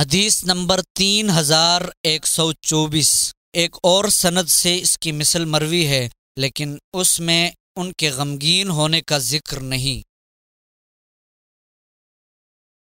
हदीस नंबर तीन हजार एक सौ चौबीस एक और सनद से इसकी मिसल मरवी है लेकिन उसमें उनके गमगीन होने का जिक्र नहीं